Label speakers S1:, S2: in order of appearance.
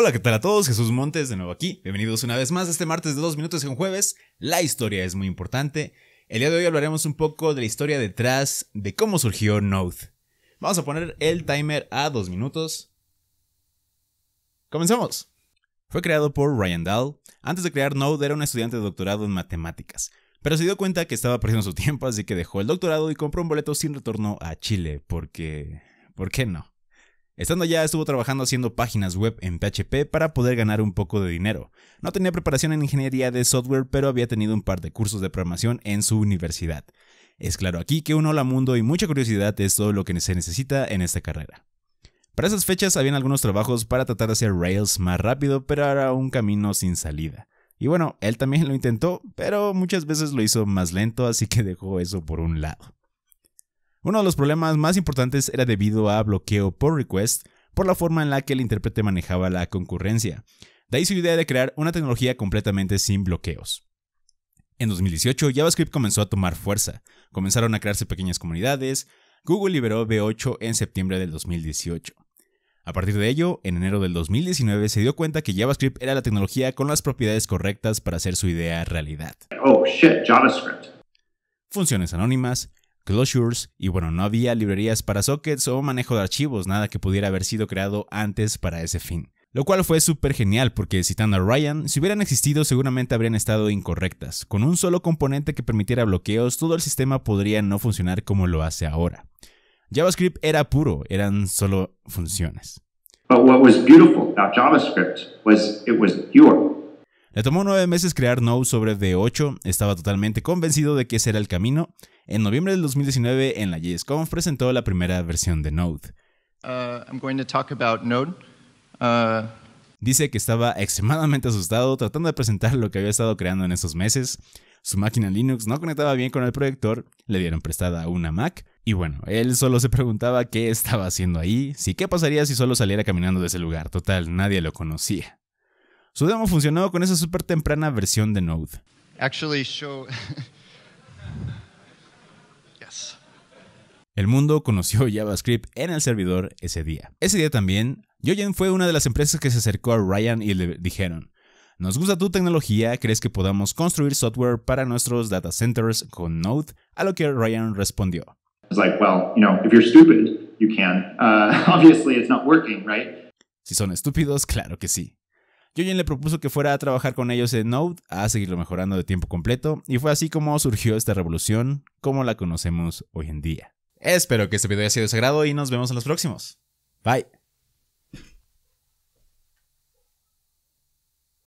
S1: Hola, ¿qué tal a todos? Jesús Montes de nuevo aquí. Bienvenidos una vez más a este martes de 2 minutos en jueves. La historia es muy importante. El día de hoy hablaremos un poco de la historia detrás de cómo surgió Node Vamos a poner el timer a 2 minutos. Comenzamos. Fue creado por Ryan Dahl. Antes de crear Node era un estudiante de doctorado en matemáticas, pero se dio cuenta que estaba perdiendo su tiempo, así que dejó el doctorado y compró un boleto sin retorno a Chile, porque... ¿Por qué no? Estando allá estuvo trabajando haciendo páginas web en PHP para poder ganar un poco de dinero. No tenía preparación en ingeniería de software, pero había tenido un par de cursos de programación en su universidad. Es claro aquí que un hola mundo y mucha curiosidad es todo lo que se necesita en esta carrera. Para esas fechas habían algunos trabajos para tratar de hacer Rails más rápido, pero era un camino sin salida. Y bueno, él también lo intentó, pero muchas veces lo hizo más lento, así que dejó eso por un lado. Uno de los problemas más importantes era debido a bloqueo por request por la forma en la que el intérprete manejaba la concurrencia. De ahí su idea de crear una tecnología completamente sin bloqueos. En 2018, JavaScript comenzó a tomar fuerza. Comenzaron a crearse pequeñas comunidades. Google liberó V8 en septiembre del 2018. A partir de ello, en enero del 2019 se dio cuenta que JavaScript era la tecnología con las propiedades correctas para hacer su idea realidad. Oh, shit, JavaScript. Funciones anónimas, closures y bueno, no había librerías para sockets o manejo de archivos, nada que pudiera haber sido creado antes para ese fin. Lo cual fue súper genial porque citando a Ryan, si hubieran existido seguramente habrían estado incorrectas. Con un solo componente que permitiera bloqueos, todo el sistema podría no funcionar como lo hace ahora. JavaScript era puro, eran solo funciones. JavaScript le tomó nueve meses crear Node sobre D8, estaba totalmente convencido de que ese era el camino. En noviembre del 2019, en la JSConf presentó la primera versión de Node. Uh, uh, Dice que estaba extremadamente asustado tratando de presentar lo que había estado creando en esos meses. Su máquina Linux no conectaba bien con el proyector, le dieron prestada una Mac y bueno, él solo se preguntaba qué estaba haciendo ahí, si qué pasaría si solo saliera caminando de ese lugar, total, nadie lo conocía. Su demo funcionó con esa súper temprana versión de Node. El mundo conoció JavaScript en el servidor ese día. Ese día también, Jojen fue una de las empresas que se acercó a Ryan y le dijeron, nos gusta tu tecnología, ¿crees que podamos construir software para nuestros data centers con Node? A lo que Ryan respondió. Si son estúpidos, claro que sí. Jojen le propuso que fuera a trabajar con ellos en Node, a seguirlo mejorando de tiempo completo, y fue así como surgió esta revolución como la conocemos hoy en día. Espero que este video haya sido de sagrado y nos vemos en los próximos. Bye.